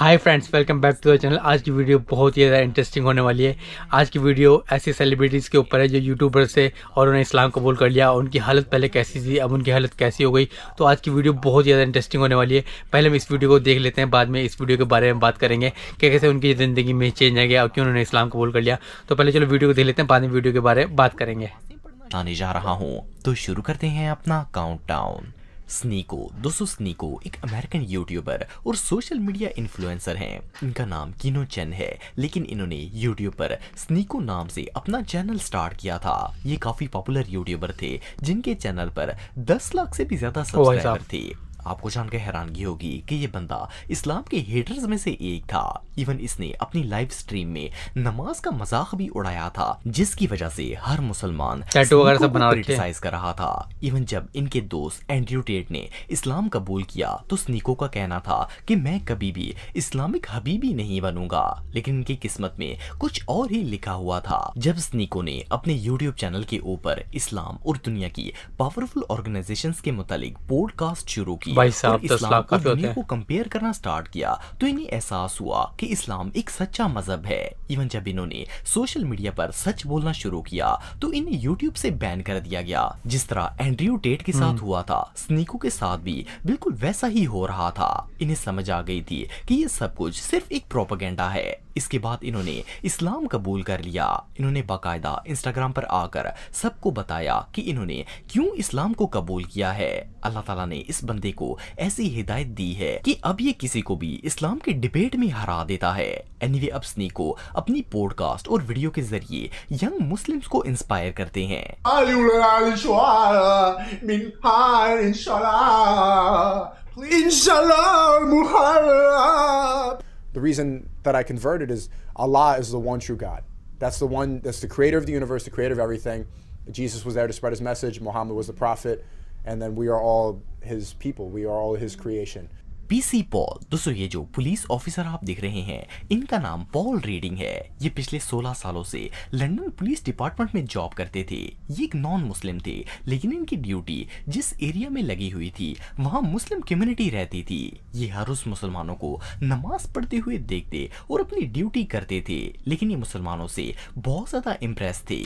Hi friends welcome back to the channel आज की video बहुत ही ज़्यादा इंटरेस्टिंग होने वाली है आज की वीडियो ऐसी सेलिब्रिटीज़ के ऊपर है जो यूट्यूबर से और उन्हें इस्लाम कबूल कर लिया उनकी हालत पहले कैसी थी अब उनकी हालत कैसी हो गई तो आज की वीडियो बहुत ही ज़्यादा इंटरेस्टिंग होने वाली है पहले हम इस वीडियो को देख लेते हैं बाद में इस वीडियो के बारे में बात करेंगे कि कैसे उनकी ज़िंदगी में चेंज आ गया और क्यों उन्होंने इस्लाम कबूल कर लिया तो पहले चलो वीडियो को देख लेते हैं बाद में वीडियो के बारे में बात करेंगे आने जा रहा हूँ तो शुरू करते हैं अपना काउंट स्नीको दोस्तों स्नीको एक अमेरिकन यूट्यूबर और सोशल मीडिया इन्फ्लुएंसर हैं इनका नाम किनो चेन है लेकिन इन्होंने यूट्यूब पर स्नीको नाम से अपना चैनल स्टार्ट किया था ये काफी पॉपुलर यूट्यूबर थे जिनके चैनल पर 10 लाख से भी ज्यादा सब्सक्राइबर थे आपको जानकर हैरानगी होगी कि ये बंदा इस्लाम के हेटर्स में से एक था इवन इसने अपनी लाइव स्ट्रीम में नमाज का मजाक भी उड़ाया था जिसकी वजह से हर मुसलमान क्रिटिसाइज कर रहा था इवन जब इनके दोस्त एंड्रयू टेट ने इस्लाम कबूल किया तो स्निको का कहना था कि मैं कभी भी इस्लामिक हबीबी नहीं बनूंगा लेकिन इनकी किस्मत में कुछ और ही लिखा हुआ था जब स्निको ने अपने यूट्यूब चैनल के ऊपर इस्लाम और दुनिया की पावरफुल ऑर्गेनाइजेशन के मुतालिक पॉडकास्ट शुरू की भाई साहब दस लाख काफी को कंपेयर करना स्टार्ट किया तो इन्हें एहसास हुआ कि इस्लाम एक सच्चा मजहब है इवन जब इन्होंने सोशल मीडिया पर सच बोलना शुरू किया तो इन्हें यूट्यूब से बैन कर दिया गया जिस तरह एंड्रयू टेट के साथ हम्म। हुआ था स्नीको के साथ भी बिल्कुल वैसा ही हो रहा था इन्हें समझ आ गई थी कि ये सब कुछ सिर्फ एक प्रोपागेंडा है इसके बाद इन्होंने इस्लाम कबूल कर लिया इन्होंने बाकायदा इंस्टाग्राम पर आकर सबको बताया कि इन्होंने क्यों इस्लाम को कबूल किया है अल्लाह ताला ने इस बंदे को ऐसी हिदायत दी है कि अब ये किसी को भी इस्लाम के डिबेट में हरा देता है एनीवे अब स्नी को अपनी पॉडकास्ट और वीडियो के जरिए यंग मुस्लिम्स को इंस्पायर करते हैं The reason that I converted is Allah is the one true God. That's the one that's the creator of the universe, the creator of everything. Jesus was there to spread his message, Muhammad was the prophet. and then we are all his people. We are all his creation. PC Paul दोस्तों ये जो police officer आप देख रहे हैं इनका नाम Paul reading है ये पिछले 16 सालों से लंदन पुलिस डिपार्टमेंट में जॉब करते थे ये एक नॉन मुस्लिम थे लेकिन इनकी ड्यूटी जिस एरिया में लगी हुई थी वहाँ मुस्लिम कम्युनिटी रहती थी ये हर उस मुसलमानों को नमाज पढ़ते हुए देखते और अपनी ड्यूटी करते थे लेकिन ये मुसलमानों से बहुत ज्यादा इम्प्रेस थे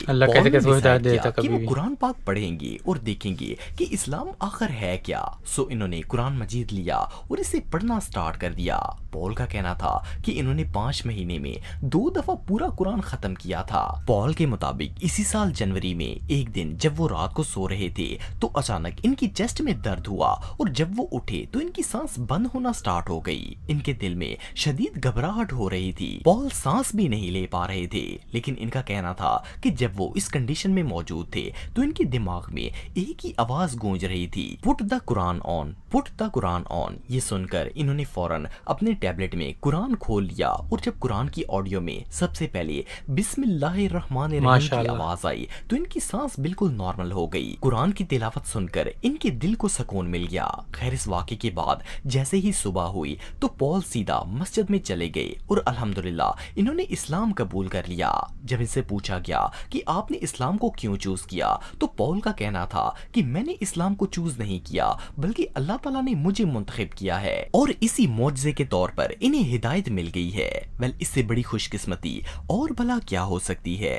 वो कुरान पाक पढ़ेंगे और देखेंगे की इस्लाम आखिर है क्या सो इन्होंने कुरान मजीद लिया और इसे से पढ़ना स्टार्ट कर दिया पॉल का कहना था कि इन्होंने पाँच महीने में दो दफा पूरा कुरान खत्म किया था पॉल के मुताबिक इसी साल जनवरी में एक दिन जब वो रात को सो रहे थे तो अचानक इनकी चेस्ट में दर्द हुआ और जब वो उठे तो इनकी सांस बंद होना स्टार्ट हो गई इनके दिल में शदीद घबराहट हो रही थी पॉल सांस भी नहीं ले पा रहे थे लेकिन इनका कहना था की जब वो इस कंडीशन में मौजूद थे तो इनके दिमाग में एक ही आवाज गूंज रही थी put the Quran on put the Quran on ये सुन सुनकर इन्होंने फौरन अपने टैबलेट में कुरान खोल लिया और जब कुरान की ऑडियो में सबसे पहले बिस्मिल्लाहमान की आवाज आई तो इनकी सांस बिल्कुल नॉर्मल हो गई कुरान की तिलावत सुनकर इनके दिल को सुकून मिल गया खैर इस वाक्य के बाद जैसे ही सुबह हुई तो पॉल सीधा मस्जिद में चले गए और अल्हम्दुलिल्लाह इन्होंने इस्लाम कबूल कर लिया जब इनसे पूछा गया कि आपने इस्लाम को क्यों चूज किया तो पॉल का कहना था कि मैंने इस्लाम को चूज नहीं किया बल्कि अल्लाह तला ने मुझे मुंतखब किया है है और इसी मुआवजे के तौर पर इन्हें हिदायत मिल गई है वेल इससे बड़ी खुशकिस्मती और भला क्या हो सकती है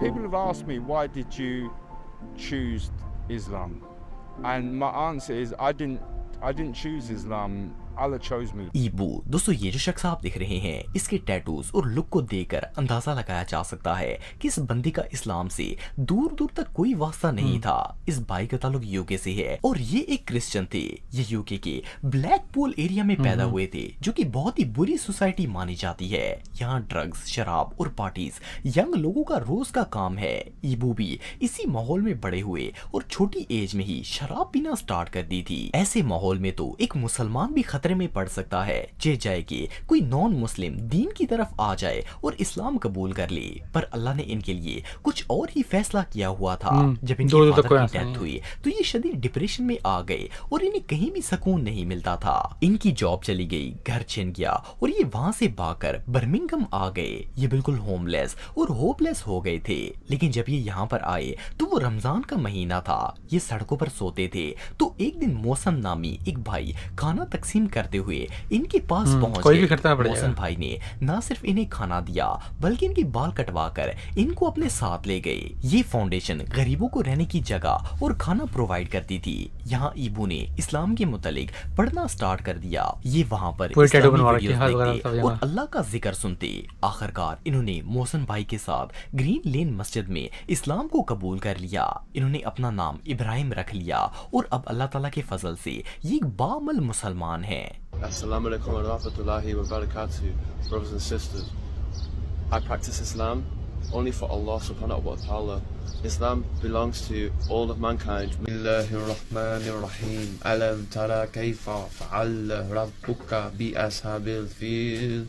People have asked me why did you choose Islam, and my answer is I didn't. I didn't choose Islam ईबू दोस्तों ये जो शख्स आप देख रहे हैं इसके टैटूज और लुक को देखकर अंदाजा लगाया जा सकता है कि इस बंदी का इस्लाम से दूर दूर तक कोई वास्ता नहीं हम्म। था इस भाई का ताल्लुक यूके से है और ये एक क्रिश्चियन थे ये यूके के ब्लैक पोल एरिया में पैदा हम्म। हुए थे जो की बहुत ही बुरी सोसाइटी मानी जाती है यहाँ ड्रग्स शराब और पार्टीज यंग लोगों का रोज का काम है ईबू भी इसी माहौल में बड़े हुए और छोटी एज में ही शराब पीना स्टार्ट कर दी थी ऐसे माहौल में तो एक मुसलमान भी खतरे खतरे में पड़ सकता है जे जाएगी कोई नॉन मुस्लिम दीन की तरफ आ जाए और इस्लाम कबूल कर ले पर अल्लाह ने इनके लिए कुछ और ही फैसला किया हुआ था हम्म, जब इनकी तो की डेथ हुई तो ये शदीद डिप्रेशन में आ गए और इन्हें कहीं भी सुकून नहीं मिलता था इनकी जॉब चली गई घर छिन गया और ये वहाँ से भागकर बर्मिंगम आ गए ये बिल्कुल होमलेस और होपलेस हो गए थे लेकिन जब ये यहाँ पर आए तो वो रमजान का महीना था ये सड़कों पर सोते थे तो एक दिन मौसम नामी एक भाई खाना तकसीम कर करते हुए इनके पास हम्म, पहुंच गए मोहसन भाई ने न सिर्फ इन्हें खाना दिया बल्कि इनके बाल कटवा कर इनको अपने साथ ले गए ये फाउंडेशन गरीबों को रहने की जगह और खाना प्रोवाइड करती थी यहाँ ईबू ने इस्लाम के मुतालिक पढ़ना स्टार्ट कर दिया ये वहाँ पर और अल्लाह का जिक्र सुनते आखिरकार इन्होंने मोहसन भाई के साथ ग्रीन लेन मस्जिद में इस्लाम को कबूल कर लिया इन्होंने अपना नाम इब्राहिम रख लिया और अब अल्लाह तला के फजल से ये एक बामल मुसलमान है man. Assalamu alaikum wa rahmatullahi wa barakatuh, brothers and sisters. I practice Islam only for Allah subhanahu wa ta'ala. Islam belongs to all of mankind. Rahim. Alam tara kayfa rabbuka bi ashabil fil.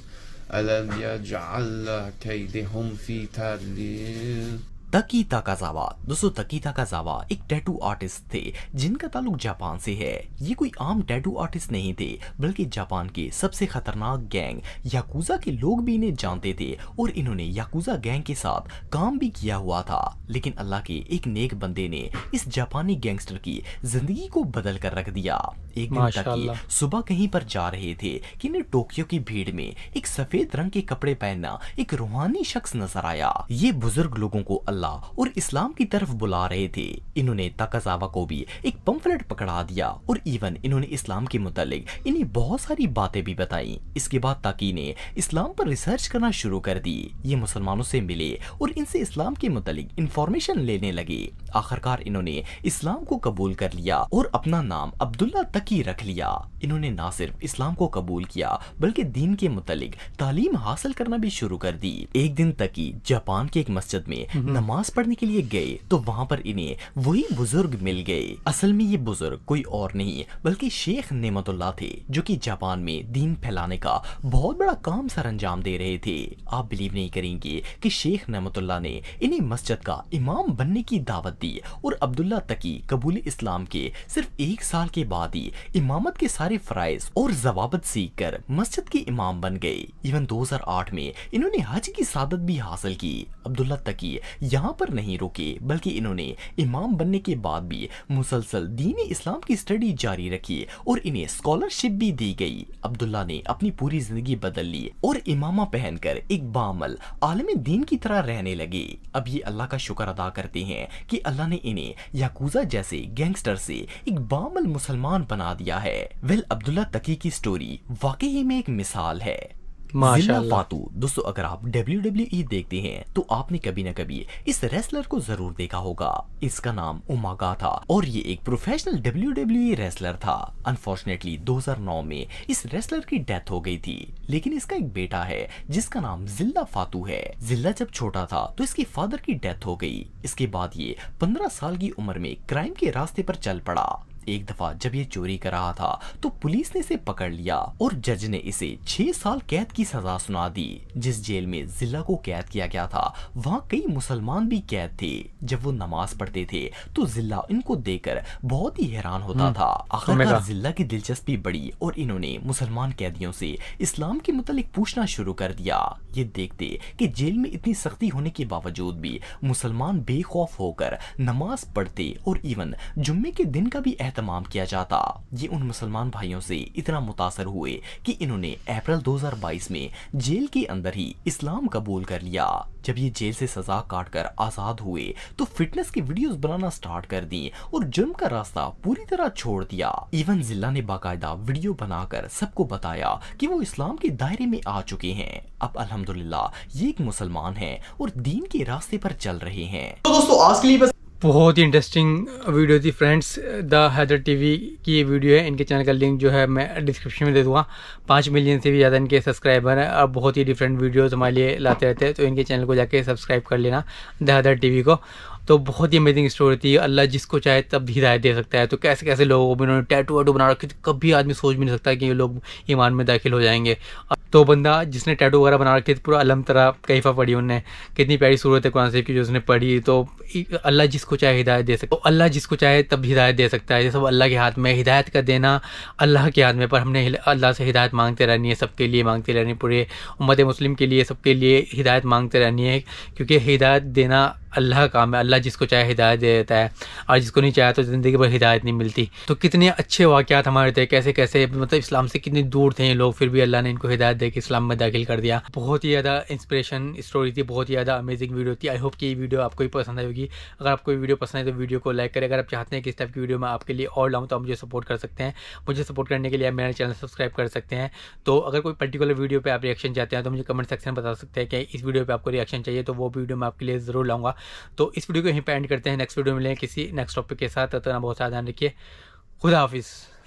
तकी ताकाजावा दोस्तों तकी ताकाजावा एक tattoo artist थे जिनका ताल्लुक Japan से है ये कोई आम टैटू आर्टिस्ट नहीं थे बल्कि जापान के सबसे खतरनाक गैंग याकूजा के लोग भी इन्हें जानते थे और इन्होंने याकूजा गैंग के साथ काम भी किया हुआ था लेकिन अल्लाह के एक नेक बंदे ने इस जापानी गैंगस्टर की जिंदगी को बदल कर रख दिया एक दिन तक सुबह कहीं पर जा रहे थे कि इन्हें टोक्यो की भीड़ में एक सफेद रंग के कपड़े पहनना एक रूहानी शख्स नजर आया ये बुजुर्ग लोगों को अल्लाह अल्लाह और इस्लाम की तरफ बुला रहे थे इन्होंने तकजावा को भी एक पम्फलेट पकड़ा दिया और इवन इन्होंने इस्लाम के मुतालिक इन्हें बहुत सारी बातें भी बताई इसके बाद ताकी ने इस्लाम पर रिसर्च करना शुरू कर दी ये मुसलमानों से मिले और इनसे इस्लाम के मुतालिक इंफॉर्मेशन लेने लगे आखिरकार इन्होंने इस्लाम को कबूल कर लिया और अपना नाम अब्दुल्ला तकी रख लिया इन्होंने ना सिर्फ इस्लाम को कबूल किया बल्कि दीन के मुतालिक तालीम हासिल करना भी शुरू कर दी एक दिन तकी जापान के एक मस्जिद में हम्म। नमाज नमाज पढ़ने के लिए गए तो वहाँ पर इन्हें वही बुजुर्ग मिल गए असल में ये बुजुर्ग कोई और नहीं बल्कि शेख नेमतुल्ला थे जो कि जापान में दीन फैलाने का बहुत बड़ा काम सर अंजाम दे रहे थे आप बिलीव नहीं करेंगे कि शेख नेमतुल्ला ने इन्हें मस्जिद का इमाम बनने की दावत दी और अब्दुल्ला तकी कबूल इस्लाम के सिर्फ एक साल के बाद ही इमामत के सारे फराइज और जवाबत सीख कर मस्जिद के इमाम बन गए इवन आठ में इन्होंने हज की सादत भी हासिल की अब्दुल्ला तकी यहाँ यहाँ पर नहीं रुके बल्कि इन्होंने इमाम बनने के बाद भी मुसलसल दीनी इस्लाम की स्टडी जारी रखी और इन्हें स्कॉलरशिप भी दी गई अब्दुल्ला ने अपनी पूरी जिंदगी बदल ली और इमामा पहनकर एक बामल आलम दीन की तरह रहने लगे अब ये अल्लाह का शुक्र अदा करते हैं कि अल्लाह ने इन्हें याकूजा जैसे गैंगस्टर से एक बामल मुसलमान बना दिया है वेल अब्दुल्ला तकी की स्टोरी वाकई में एक मिसाल है फातू दोस्तों अगर आप डब्ल्यू डब्ल्यू e देखते हैं तो आपने कभी न कभी इस रेसलर को जरूर देखा होगा इसका नाम उमागा था और ये एक प्रोफेशनल डब्ल्यू डब्ल्यू रेसलर था अनफॉर्चुनेटली 2009 में इस रेसलर की डेथ हो गई थी लेकिन इसका एक बेटा है जिसका नाम जिल्ला फातू है जिल्ला जब छोटा था तो इसके फादर की डेथ हो गई इसके बाद ये पंद्रह साल की उम्र में क्राइम के रास्ते पर चल पड़ा एक दफा जब ये चोरी कर रहा था तो पुलिस ने इसे पकड़ लिया और जज ने इसे छह साल कैद की सजा सुना दी जिस जेल में जिला को कैद किया गया था वहाँ कई मुसलमान भी कैद थे जब वो नमाज पढ़ते थे तो जिला इनको देखकर बहुत ही हैरान होता हम्म, था आखिरकार जिला की दिलचस्पी बढ़ी और इन्होंने मुसलमान कैदियों से इस्लाम के मुतालिक पूछना शुरू कर दिया ये देखते कि जेल में इतनी सख्ती होने के बावजूद भी मुसलमान बेखौफ होकर नमाज पढ़ते और इवन जुम्मे के दिन का भी एहतमाम तमाम किया जाता ये उन मुसलमान भाइयों से इतना मुतासर हुए कि इन्होंने अप्रैल 2022 में जेल के अंदर ही इस्लाम कबूल कर लिया जब ये जेल से सजा काट कर आज़ाद हुए तो फिटनेस की वीडियोस बनाना स्टार्ट कर दी और जुर्म का रास्ता पूरी तरह छोड़ दिया इवन जिला ने बाकायदा वीडियो बनाकर सबको बताया कि वो इस्लाम के दायरे में आ चुके हैं अब अल्हम्दुलिल्लाह ये एक मुसलमान हैं और दीन के रास्ते पर चल रहे हैं तो दोस्तों आज के लिए बस बहुत ही इंटरेस्टिंग वीडियो थी फ्रेंड्स द हैदर टीवी की ये वीडियो है इनके चैनल का लिंक जो है मैं डिस्क्रिप्शन में दे दूँगा पाँच मिलियन से भी ज़्यादा इनके सब्सक्राइबर हैं अब बहुत ही डिफरेंट वीडियोज हमारे लिए लाते रहते हैं तो इनके चैनल को जाके सब्सक्राइब कर लेना द हैदर टीवी को तो बहुत ही अमेजिंग स्टोरी थी अल्लाह जिसको चाहे तब हिदायत दे सकता है तो कैसे कैसे लोगों को इन्होंने टैटू वैटू बना रखे कभी आदमी सोच भी नहीं सकता कि ये लोग ईमान में दाखिल हो जाएंगे तो बंदा जिसने टैटू वगैरह बना रखे पूरा अलम तरह कैफा पढ़ी उनने कितनी प्यारी सूरत है कुरान शरीफ की जो उसने पढ़ी तो अल्लाह जिसको चाहे हिदायत दे सकता तो अल्लाह जिसको चाहे तब हिदायत दे सकता है ये सब अल्लाह के हाथ में हिदायत का देना अल्लाह के हाथ में पर हमने अल्लाह से हिदायत मांगते रहनी है सबके लिए मांगते रहनी पूरे उम्मत मुस्लिम के लिए सबके लिए हिदायत मांगते रहनी है क्योंकि हिदायत देना अल्लाह का काम है अल्लाह जिसको चाहे हिदायत दे देता है और जिसको नहीं चाहे तो ज़िंदगी भर हिदायत नहीं मिलती तो कितने अच्छे वाक़ात हमारे थे कैसे कैसे मतलब इस्लाम से कितने दूर थे ये लोग फिर भी अल्लाह ने इनको हिदायत दे के इस्लाम में दाखिल कर दिया बहुत ही ज़्यादा इंस्परेशन स्टोरी थी बहुत ही ज़्यादा अमेजिंग वीडियो थी आई होप कि ये वीडियो आपको ही पसंद आएगी अगर आपको वीडियो पसंद है तो वीडियो को लाइक करें अगर आप चाहते हैं कि इस टाइप की वीडियो मैं आपके लिए और लाऊँ तो आप मुझे सपोर्ट कर सकते हैं मुझे सपोर्ट करने के लिए आप मेरा चैनल सब्सक्राइब कर सकते हैं तो अगर कोई पर्टिकुलर वीडियो पर आप रिएक्शन चाहते हैं तो मुझे कमेंट सेक्शन में बता सकते हैं कि इस वीडियो पर आपको रिएक्शन चाहिए तो वो वीडियो मैं आपके लिए ज़रूर लाऊंगा तो इस वीडियो को यहीं पर एंड करते हैं नेक्स्ट वीडियो मिलें किसी नेक्स्ट टॉपिक के साथ तो ना बहुत ध्यान रखिए खुदा हाफिज़